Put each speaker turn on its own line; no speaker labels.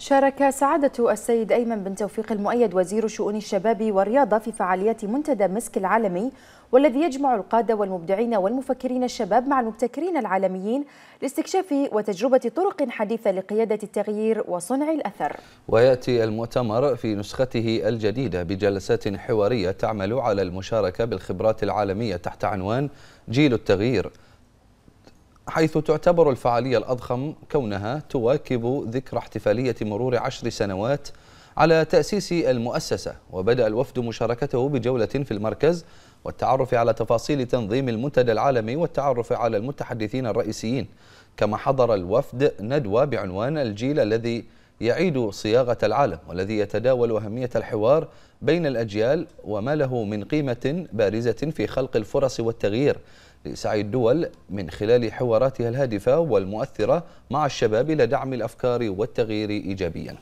شارك سعادة السيد أيمن بن توفيق المؤيد وزير شؤون الشباب والرياضة في فعاليات منتدى مسك العالمي والذي يجمع القادة والمبدعين والمفكرين الشباب مع المبتكرين العالميين لاستكشاف وتجربة طرق حديثة لقيادة التغيير وصنع الأثر
ويأتي المؤتمر في نسخته الجديدة بجلسات حوارية تعمل على المشاركة بالخبرات العالمية تحت عنوان جيل التغيير حيث تعتبر الفعالية الأضخم كونها تواكب ذكرى احتفالية مرور عشر سنوات على تأسيس المؤسسة وبدأ الوفد مشاركته بجولة في المركز والتعرف على تفاصيل تنظيم المنتدى العالمي والتعرف على المتحدثين الرئيسيين كما حضر الوفد ندوة بعنوان الجيل الذي يعيد صياغة العالم والذي يتداول أهمية الحوار بين الأجيال وما له من قيمة بارزة في خلق الفرص والتغيير لسعي الدول من خلال حواراتها الهادفة والمؤثرة مع الشباب لدعم الأفكار والتغيير إيجابياً